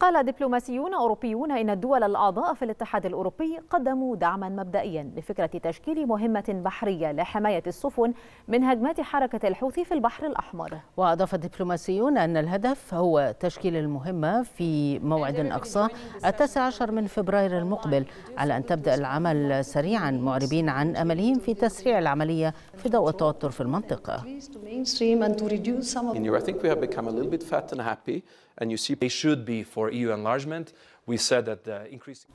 قال دبلوماسيون أوروبيون إن الدول الأعضاء في الاتحاد الأوروبي قدموا دعما مبدئيا لفكرة تشكيل مهمة بحرية لحماية السفن من هجمات حركة الحوثي في البحر الأحمر وأضاف الدبلوماسيون أن الهدف هو تشكيل المهمة في موعد أقصى التاسع عشر من فبراير المقبل على أن تبدأ العمل سريعا معربين عن أملهم في تسريع العملية في ضوء التوتر في المنطقة And you, see, they should be for for EU enlargement, we said that the uh, increasing...